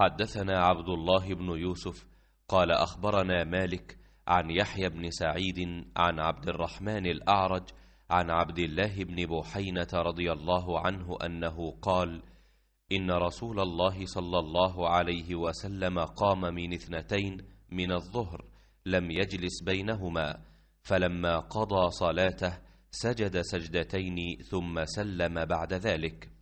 حدثنا عبد الله بن يوسف قال أخبرنا مالك عن يحيى بن سعيد عن عبد الرحمن الأعرج عن عبد الله بن بحينة رضي الله عنه أنه قال إن رسول الله صلى الله عليه وسلم قام من اثنتين من الظهر لم يجلس بينهما فلما قضى صلاته سجد سجدتين ثم سلم بعد ذلك